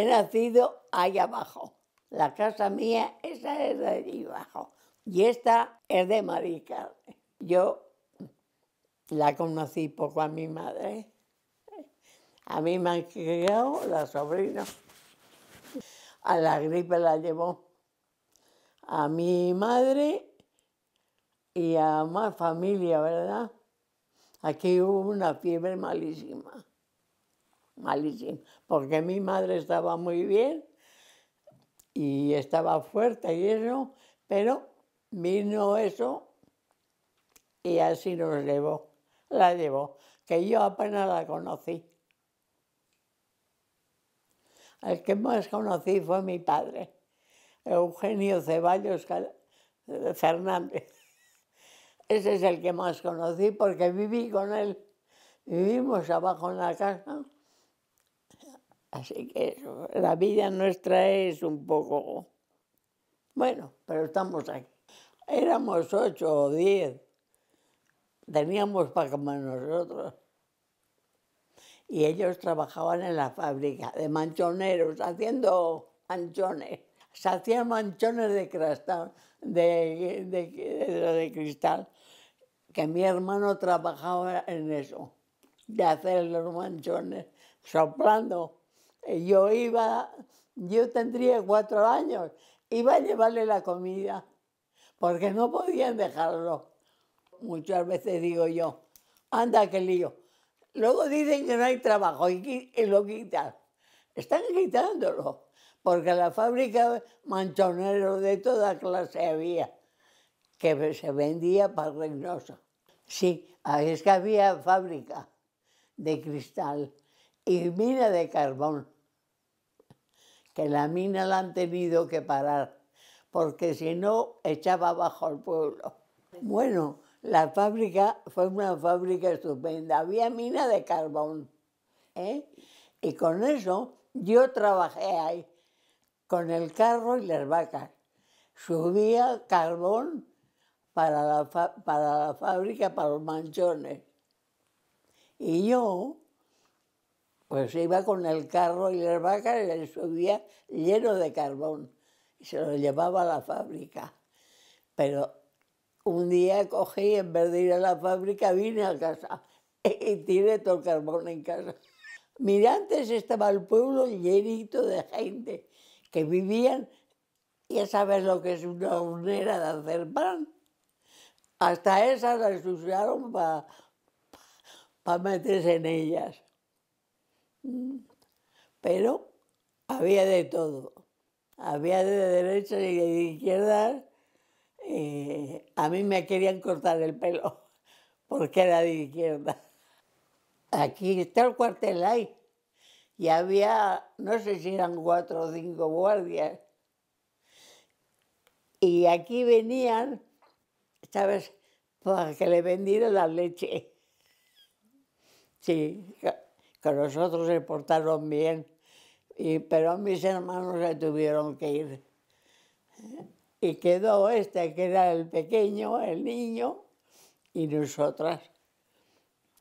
He nacido allá abajo. La casa mía, esa es de allí abajo. Y esta es de Maricar. Yo la conocí poco a mi madre. A mí me han criado la sobrina. A la gripe la llevó a mi madre y a más familia, ¿verdad? Aquí hubo una fiebre malísima malísimo, porque mi madre estaba muy bien y estaba fuerte y eso, pero vino eso y así nos llevó, la llevó, que yo apenas la conocí. El que más conocí fue mi padre, Eugenio Ceballos Fernández. Ese es el que más conocí porque viví con él. Vivimos abajo en la casa Así que la vida nuestra es un poco... Bueno, pero estamos aquí. Éramos ocho o diez. Teníamos para comer nosotros. Y ellos trabajaban en la fábrica de manchoneros, haciendo manchones. Se hacían manchones de cristal, de, de cristal, que mi hermano trabajaba en eso, de hacer los manchones soplando yo iba, yo tendría cuatro años, iba a llevarle la comida, porque no podían dejarlo. Muchas veces digo yo, anda que lío. Luego dicen que no hay trabajo y, lo quitan. Están quitándolo, porque la fábrica Manchonero de toda clase había, que se vendía para Reynosa. Sí, es que había fábrica de cristal y mina de carbón, que la mina la han tenido que parar, porque si no echaba abajo al pueblo. Bueno, la fábrica fue una fábrica estupenda, había mina de carbón, ¿eh? y con eso yo trabajé ahí, con el carro y las vacas. Subía carbón para la, para la fábrica, para los manchones. Y yo pues iba con el carro y las vacas y les subía lleno de carbón y se lo llevaba a la fábrica. Pero un día cogí, en vez de ir a la fábrica, vine a casa e, y tiré todo el carbón en casa. Mira, antes estaba el pueblo llenito de gente que vivían, ya sabes lo que es una unera de hacer pan. Hasta esas las usaron para meterse en ellas. Mm. Pero había de todo. Había de derecha y de izquierda. Eh, a mí me querían cortar el pelo porque era de izquierda. Aquí está el cuartel ahí. Y había, no sé si eran cuatro o cinco guardias. Y aquí venían, ¿sabes? Para que le vendiera la leche. Sí, que los se portaron bien, y, pero mis hermanos se tuvieron que ir. Y quedó este, que era el pequeño, el niño, y nosotras.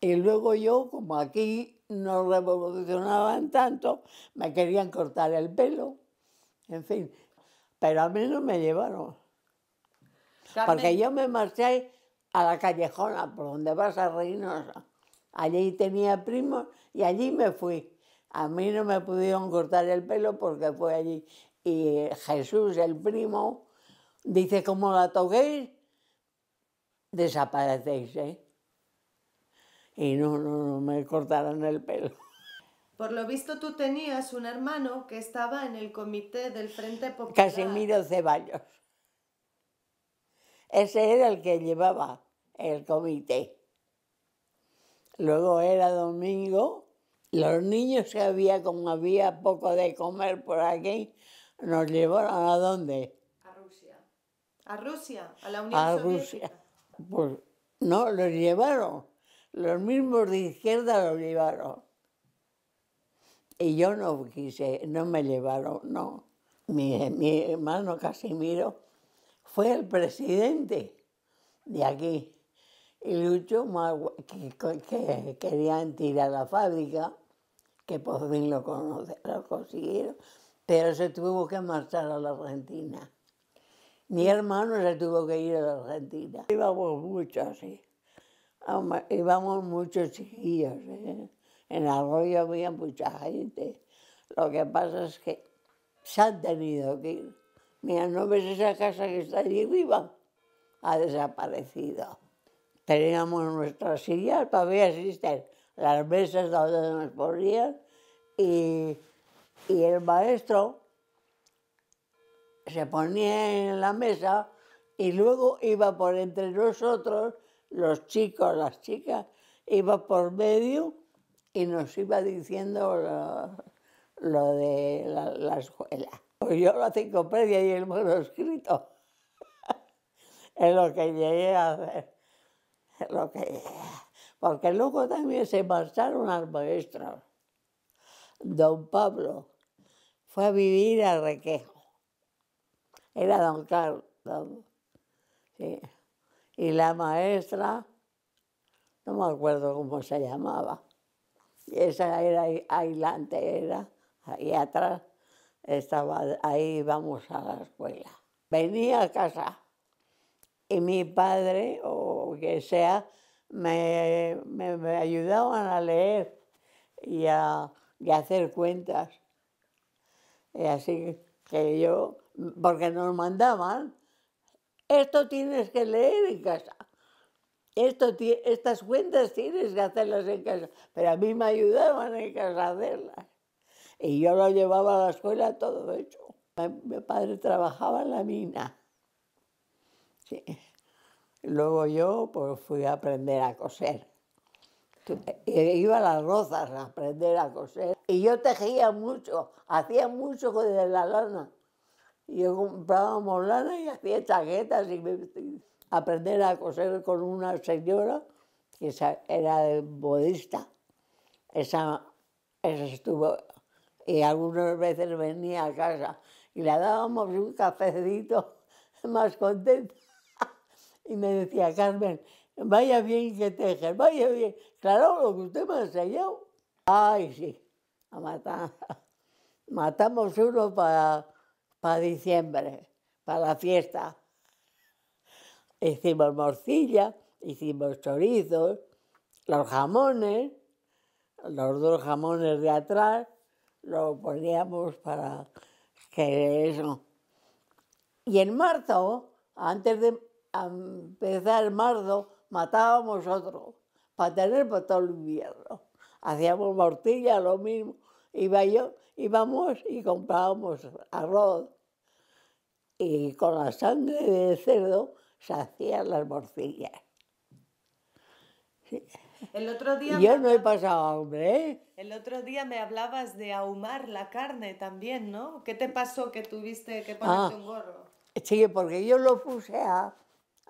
Y luego yo, como aquí no revolucionaban tanto, me querían cortar el pelo, en fin. Pero a mí no me llevaron. Porque yo me marché a la callejona, por donde vas a Reynosa. Allí tenía primo y allí me fui. A mí no me pudieron cortar el pelo porque fue allí. Y Jesús, el primo, dice, como la toquéis, desaparecéis, ¿eh? Y no, no, no me cortaron el pelo. Por lo visto tú tenías un hermano que estaba en el comité del Frente Popular. Casimiro Ceballos. Ese era el que llevaba el comité luego era domingo, los niños que había, como había poco de comer por aquí, nos llevaron a dónde? A Rusia. ¿A Rusia? ¿A la Unión a Soviética? Rusia. Pues no, los llevaron. Los mismos de izquierda los llevaron. Y yo no quise, no me llevaron, no. mi hermano Casimiro fue el presidente de aquí y Lucho que, querían tirar la fábrica, que por fin lo, conoce, lo consiguieron, pero se tuvo que marchar a la Argentina. Mi hermano se tuvo que ir a la Argentina. Íbamos muchos, sí. Íbamos muchos chiquillos. ¿eh? En Arroyo había mucha gente. Lo que pasa es que se han tenido que ir. Mira, ¿no ves esa casa que está allí arriba? Ha desaparecido. Teníamos nuestras sillas todavía existen las mesas donde nos ponían y, el maestro se ponía en la mesa y luego iba por entre nosotros, los chicos, las chicas, iba por medio y nos iba diciendo lo, de la, escuela. Pues yo la ciclopedia y el manuscrito es lo que llegué a hacer. Porque luego también se marcharon las maestras. Don Pablo fue a vivir a Requejo. Era don Carlos. Y la maestra, no me acuerdo cómo se llamaba, esa era adelante, era, y atrás estaba, ahí íbamos a la escuela. Venía a casa y mi padre o que sea me, me, ayudaban a leer y a, hacer cuentas. Y así que yo, porque nos mandaban, esto tienes que leer en casa. Esto, estas cuentas tienes que hacerlas en casa, pero a mí me ayudaban en casa a hacerlas. Y yo lo llevaba a la escuela todo hecho. mi padre trabajaba en la mina Luego yo pues, fui a aprender a coser. Eh, iba a las rozas a aprender a coser. Y yo tejía mucho, hacía mucho de la lana. Yo comprábamos lana y hacía chaquetas y aprender a coser con una señora que era budista. Esa, esa estuvo y algunas veces venía a casa y le dábamos un cafecito más contento y me decía, Carmen, vaya bien que tejes, vaya bien. Claro, lo que usted me enseñó. Ay, sí, a matar. Matamos uno para, para diciembre, para la fiesta. Hicimos morcilla, hicimos chorizos, los jamones, los dos jamones de atrás, lo poníamos para que eso. Y en marzo, antes de a empezar el marzo matábamos otro para tener para todo el invierno. Hacíamos mortilla, lo mismo. Iba yo, íbamos y comprábamos arroz. Y con la sangre de cerdo se hacían las morcillas. El otro día... Yo no he pasado hombre. ¿eh? El otro día me hablabas de ahumar la carne también, ¿no? ¿Qué te pasó que tuviste que ponerte ah, un gorro? Sí, porque yo lo puse a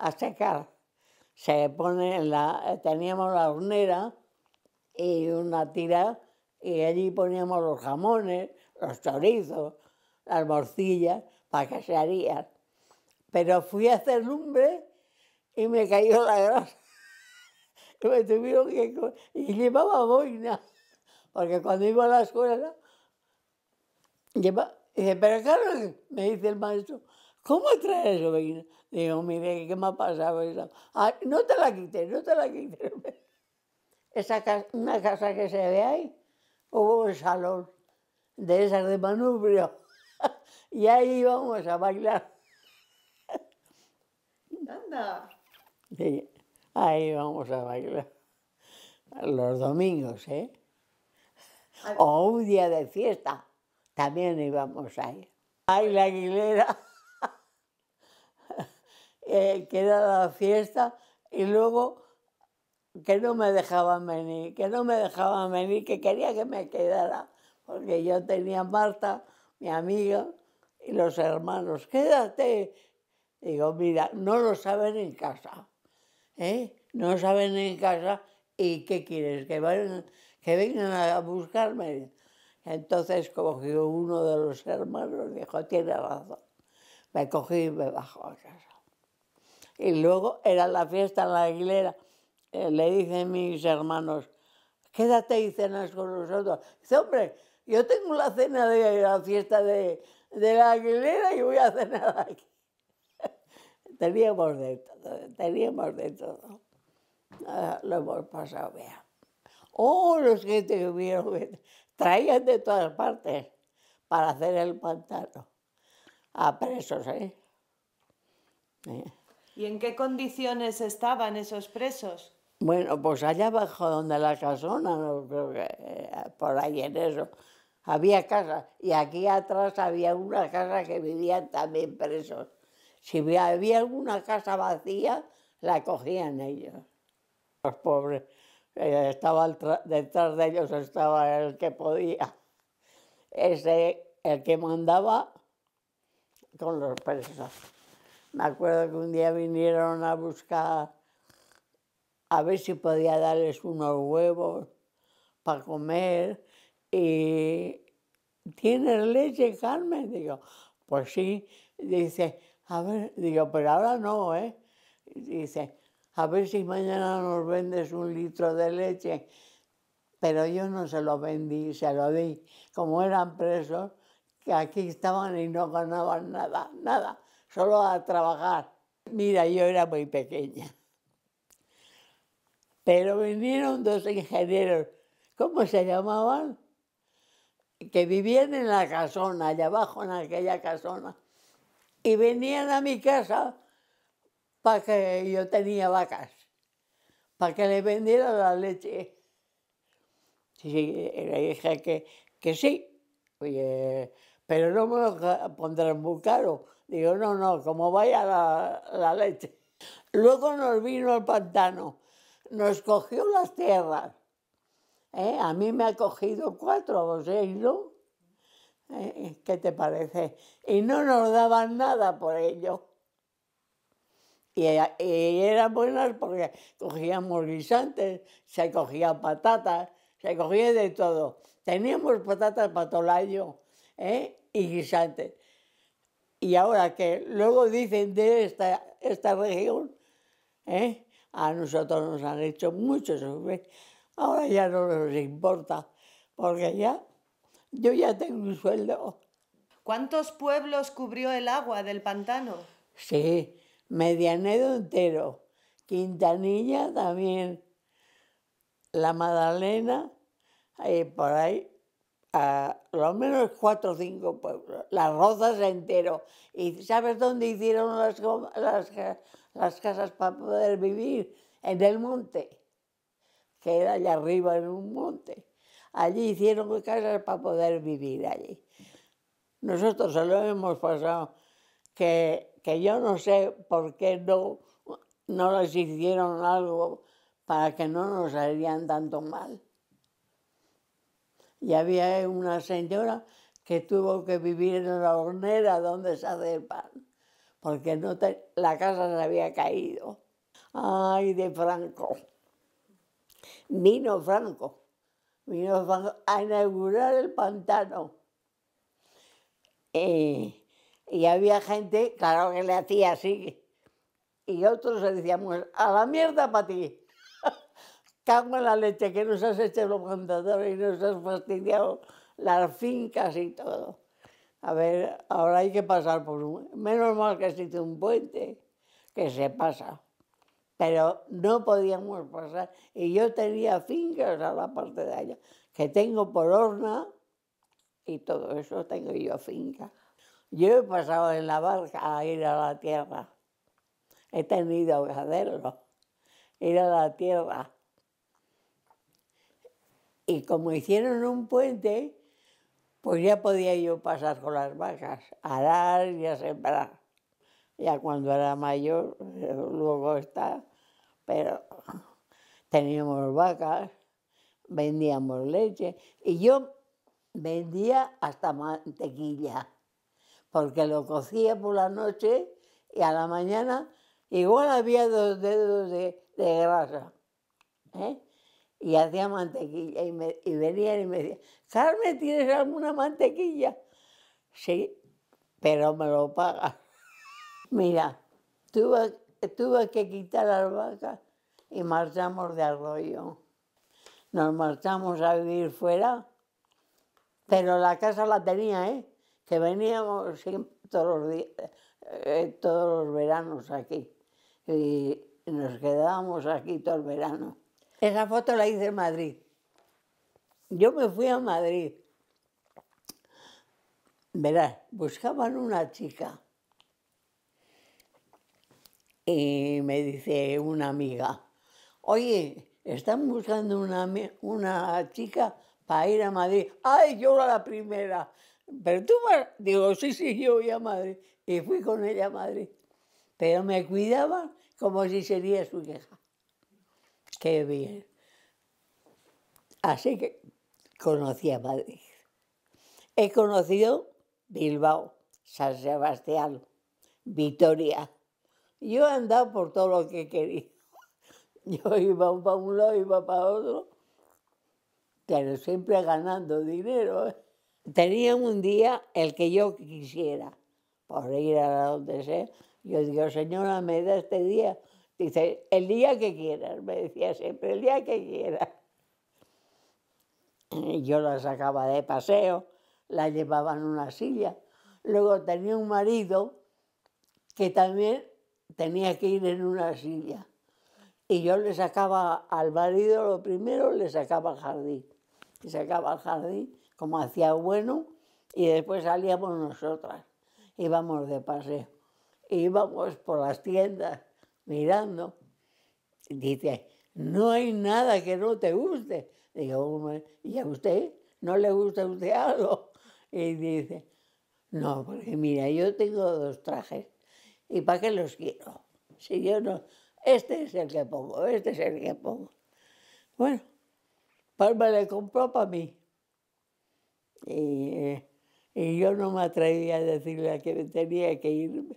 a secar. Se pone la, eh, teníamos la hornera y una tira y allí poníamos los jamones, los chorizos, las morcillas para que se harían. Pero fui a hacer lumbre y me cayó la grasa. y me tuvieron que... Y llevaba boina, porque cuando iba a la escuela... me dice el maestro, ¿cómo traes boina? Digo, mire, ¿qué me ha pasado no te la quites, no te la quites. Esa casa, una casa que se ve ahí, hubo un salón de esas de manubrio. y ahí íbamos a bailar. nada ahí íbamos a bailar. Los domingos, ¿eh? O un día de fiesta, también íbamos ahí. ¡Ay, la Aguilera! eh, que era la fiesta, y luego que no me dejaban venir, que no me dejaban venir, que quería que me quedara, porque yo tenía Marta, mi amiga, y los hermanos, quédate. Digo, mira, no lo saben en casa, ¿eh? No saben en casa, ¿y qué quieres? Que, vayan, que vengan a buscarme. Entonces cogió uno de los hermanos, dijo, tiene razón. Me cogí y me bajó a casa. Y luego era la fiesta en la Aguilera. Eh, le dicen mis hermanos, quédate y cenas con nosotros. Dice, hombre, yo tengo la cena de la fiesta de, la Aguilera y voy a cenar aquí. teníamos de todo, teníamos de todo. Ah, lo hemos pasado bien. Oh, los que te vieron, traían de todas partes para hacer el pantano. A presos, ¿Eh? eh. ¿Y en qué condiciones estaban esos presos? Bueno, pues allá abajo donde la casona, eh, por ahí en eso, había casas. Y aquí atrás había una casa que vivían también presos. Si había alguna casa vacía, la cogían ellos. Los pobres, eh, estaba detrás de ellos estaba el que podía. Ese, el que mandaba con los presos. Me acuerdo que un día vinieron a buscar a ver si podía darles unos huevos para comer y ¿tienes leche, Carmen? Digo, pues sí. Dice, a ver, digo, pero ahora no, ¿eh? Dice, a ver si mañana nos vendes un litro de leche. Pero yo no se lo vendí, se lo di. Como eran presos, que aquí estaban y no ganaban nada, nada solo a trabajar. Mira, yo era muy pequeña. Pero vinieron dos ingenieros, ¿cómo se llamaban? Que vivían en la casona, allá abajo en aquella casona. Y venían a mi casa para que yo tenía vacas, para que le vendiera la leche. Le dije que, que sí, pero no me lo pondrán muy caro Digo, no, no, como vaya la, la leche. Luego nos vino el pantano, nos cogió las tierras. ¿eh? A mí me ha cogido cuatro o seis, ¿no? ¿Eh? ¿Qué te parece? Y no nos daban nada por ello. Y, eran buenas porque cogíamos guisantes, se cogía patatas, se cogía de todo. Teníamos patatas para tolayo ¿eh? y guisantes. Y ahora que luego dicen de esta, esta región, ¿eh? a nosotros nos han hecho muchos sufrir. Ahora ya no nos importa, porque ya yo ya tengo un sueldo. ¿Cuántos pueblos cubrió el agua del pantano? Sí, Medianedo entero, Quintanilla también, La Madalena, eh, por ahí, a lo menos cuatro o cinco pueblos, las rozas entero. ¿Y sabes dónde hicieron las, las, casas para poder vivir? En el monte, que era allá arriba en un monte. Allí hicieron casas para poder vivir allí. Nosotros se hemos pasado, que, yo no sé por qué no, no les hicieron algo para que no nos harían tanto mal y había una señora que tuvo que vivir en la hornera donde se hace el pan, porque la casa se había caído. Ay, de Franco. Vino Franco, vino Franco a inaugurar el pantano. Eh, y había gente, claro que le hacía así, y otros le decíamos, pues, a la mierda para ti cago en la leche que nos has hecho los mandadores y nos has fastidiado las fincas y todo. A ver, ahora hay que pasar por un... Menos mal que existe un puente que se pasa, pero no podíamos pasar. Y yo tenía fincas a la parte de allá, que tengo por horna y todo eso tengo yo finca. Yo he pasado en la barca a ir a la tierra. He tenido que hacerlo, ir a la tierra. Y como hicieron un puente, pues ya podía yo pasar con las vacas, a arar y a sembrar. Ya cuando era mayor, eh, luego está, pero teníamos vacas, vendíamos leche y yo vendía hasta mantequilla, porque lo cocía por la noche y a la mañana igual había dos dedos de, grasa. ¿eh? y hacía mantequilla y, venían y me decían, Carmen, ¿tienes alguna mantequilla? Sí, pero me lo pagas. Mira, tuve, que quitar las vacas y marchamos de arroyo. Nos marchamos a vivir fuera, pero la casa la tenía, ¿eh? que veníamos todos los, eh, todos los veranos aquí. Y nos quedábamos aquí todo el verano. Esa foto la hice en Madrid. Yo me fui a Madrid. Verás, buscaban una chica. Y me dice una amiga, oye, están buscando una, una chica para ir a Madrid. ¡Ay, yo la primera! Pero tú vas... Digo, sí, sí, yo voy a Madrid. Y fui con ella a Madrid. Pero me cuidaban como si sería su queja qué bien. Así que conocí a Madrid. He conocido Bilbao, San Sebastián, Vitoria. Yo he andado por todo lo que quería. Yo iba para un lado, iba para otro, pero siempre ganando dinero. ¿eh? Tenía un día el que yo quisiera, por ir a donde sea. Yo digo, señora, me da este día Dice, el día que quieras, me decía siempre, el día que quieras. yo la sacaba de paseo, la llevaba en una silla. Luego tenía un marido que también tenía que ir en una silla. Y yo le sacaba al marido lo primero, le sacaba al jardín. y sacaba al jardín, como hacía bueno, y después salíamos nosotras. Íbamos de paseo. Íbamos por las tiendas mirando, dice, no hay nada que no te guste. Digo, ¿y a usted no le gusta a usted algo? Y dice, no, porque mira, yo tengo dos trajes, ¿y para qué los quiero? Si yo no, este es el que pongo, este es el que pongo. Bueno, Palma pues le compró para mí. Eh, y, yo no me atrevía a decirle que tenía que irme.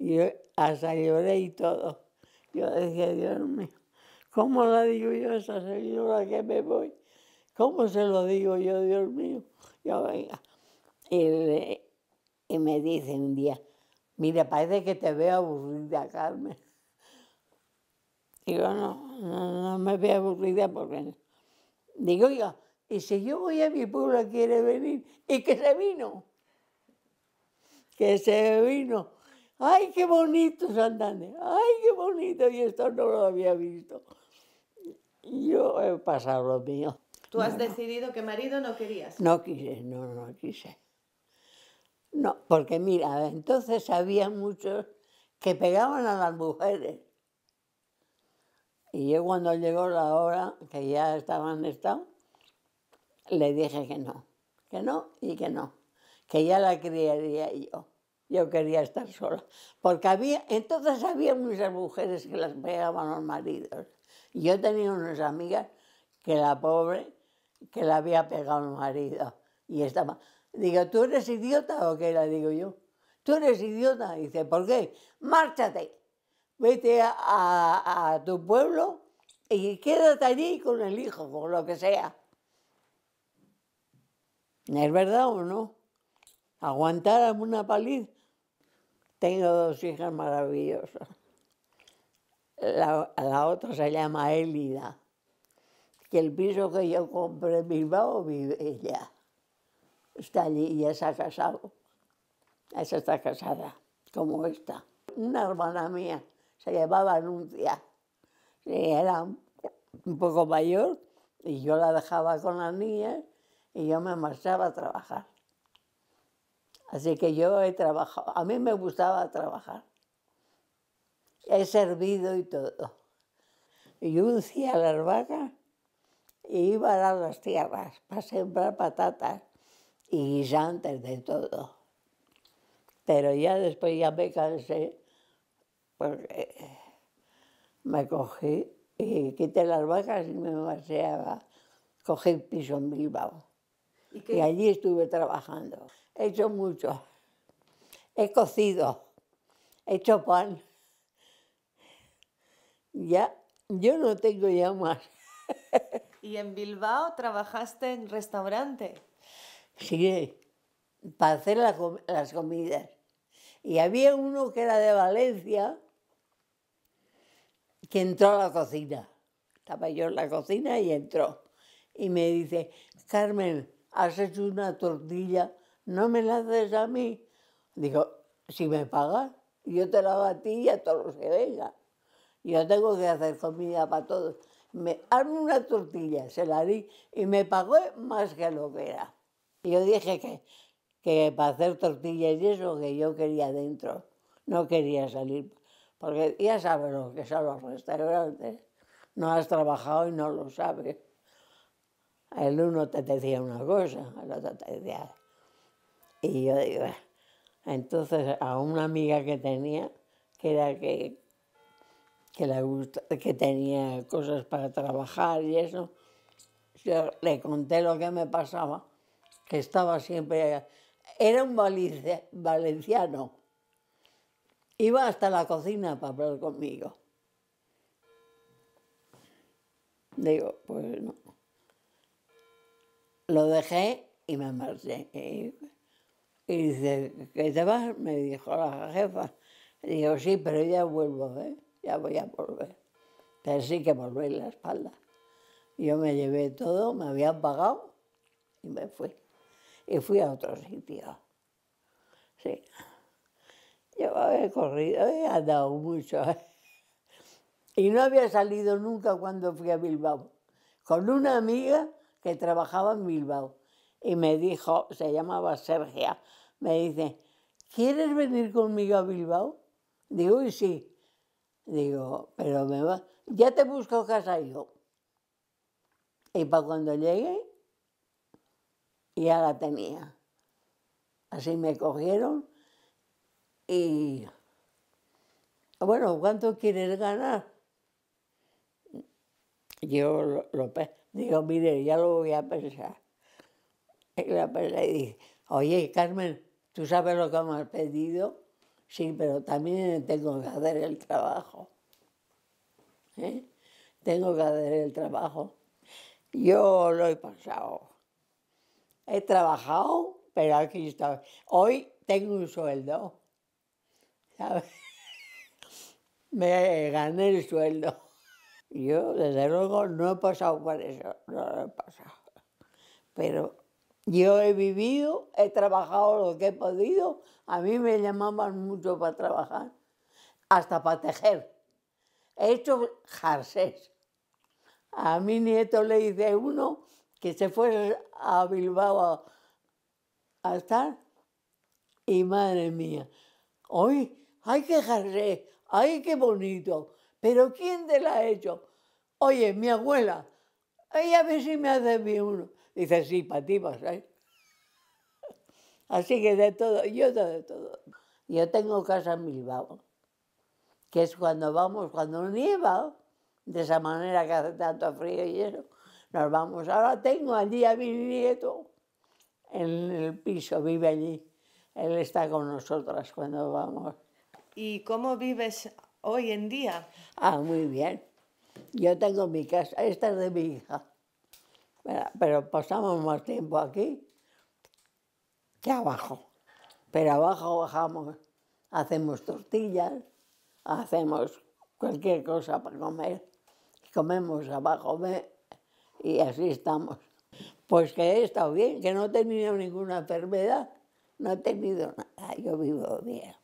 Yo hasta lloré y todo. Yo decía, Dios mío, ¿cómo la digo yo a esa señora que me voy? ¿Cómo se lo digo yo, Dios mío? Yo, venga. Y, me dice un día, mira, parece que te veo aburrida, Carmen. Digo, no, no, no me veo aburrida porque... Digo yo, y si yo voy a mi pueblo, quiere venir. Y que se vino. Que se vino. ¡Ay, qué bonito Santander! ¡Ay, qué bonito! Y esto no lo había visto. Yo he pasado lo mío. ¿Tú has decidido que marido no querías? No quise, no, no quise. No, porque mira, entonces había muchos que pegaban a las mujeres. Y yo cuando llegó la hora, que ya estaban estado, le dije que no, que no y que no, que ya la criaría yo yo quería estar sola. Porque había, entonces había muchas mujeres que las pegaban los maridos. yo tenía unas amigas que la pobre, que la había pegado al marido. Y estaba, digo, ¿tú eres idiota o qué? La digo yo. ¿Tú eres idiota? dice, ¿por qué? Márchate, vete a, tu pueblo y quédate allí con el hijo, con lo que sea. ¿Es verdad o no? Aguantar una paliza tengo dos hijas maravillosas. La, otra se llama Elida, que el piso que yo compré en Bilbao vive ella. Está allí, y ya se ha casado. Esa está casada, como esta. Una hermana mía se llamaba Nuncia. Era un poco mayor y yo la dejaba con las niñas y yo me marchaba a trabajar. Así que yo he trabajado, a mí me gustaba trabajar. He servido y todo. Y uncía las vacas y iba a las tierras para sembrar patatas y guisantes de todo. Pero ya después ya me cansé porque me cogí y quité las vacas y me a coger piso en Bilbao. ¿Y, allí estuve trabajando. He hecho mucho. He cocido, he hecho pan. Ya, yo no tengo ya más. ¿Y en Bilbao trabajaste en restaurante? Sí, para hacer las comidas. Y había uno que era de Valencia, que entró a la cocina. Estaba yo en la cocina y entró. Y me dice, Carmen, has hecho una tortilla, no me la haces a mí. Digo, si me pagas, yo te la hago a ti y a todos los que vengan. Yo tengo que hacer comida para todos. Me hago una tortilla, se la di y me pagó más que lo que era. yo dije que, que para hacer tortillas y eso que yo quería dentro, no quería salir. Porque ya sabes lo que son los restaurantes. No has trabajado y no lo sabes el uno te decía una cosa, el otro te decía... Y yo digo, entonces a una amiga que tenía, que era que, le gusta, que tenía cosas para trabajar y eso, yo le conté lo que me pasaba, que estaba siempre... Era un valenciano. Iba hasta la cocina para hablar conmigo. Digo, pues no. Lo dejé y me marché. Y, dice, ¿qué te vas? Me dijo la jefa. Digo, sí, pero ya vuelvo, ¿eh? ya voy a volver. Pero sí que volví la espalda. Yo me llevé todo, me había pagado y me fui. Y fui a otro sitio. Sí. Yo había corrido, he andado mucho. ¿eh? Y no había salido nunca cuando fui a Bilbao. Con una amiga que trabajaba en Bilbao y me dijo, se llamaba Sergio, me dice, ¿quieres venir conmigo a Bilbao? Digo, y sí. Digo, pero me va, ya te busco casa yo. Y para cuando llegué, ya la tenía. Así me cogieron y, bueno, ¿cuánto quieres ganar? Yo lo, lo Digo, mire, ya lo voy a pensar. Y la y dije, oye, Carmen, ¿tú sabes lo que me has pedido? Sí, pero también tengo que hacer el trabajo. ¿Eh? Tengo que hacer el trabajo. Yo lo he pasado. He trabajado, pero aquí está Hoy tengo un sueldo. ¿Sabes? Me gané el sueldo. Yo, desde luego, no he pasado por eso, no lo he pasado. Pero yo he vivido, he trabajado lo que he podido, a mí me llamaban mucho para trabajar, hasta para tejer. He hecho jarsés. A mi nieto le hice uno que se fue a Bilbao a, estar, y madre mía, hoy, ¡ay que jarsés! ¡ay qué bonito! Pero ¿quién te la ha hecho? Oye, mi abuela, ella a ver si me hace bien uno. Dice, sí, para ti vas a Así que de todo, yo de todo. Yo tengo casa en Bilbao, que es cuando vamos, cuando nieva, de esa manera que hace tanto frío y eso, nos vamos. Ahora tengo allí a mi nieto en el piso, vive allí. Él está con nosotras cuando vamos. ¿Y cómo vives hoy en día? Ah, muy bien. Yo tengo mi casa, esta es de mi hija. Pero, pasamos más tiempo aquí que abajo. Pero abajo bajamos, hacemos tortillas, hacemos cualquier cosa para comer. Comemos abajo y así estamos. Pues que he estado bien, que no he tenido ninguna enfermedad, no he tenido nada, yo vivo bien.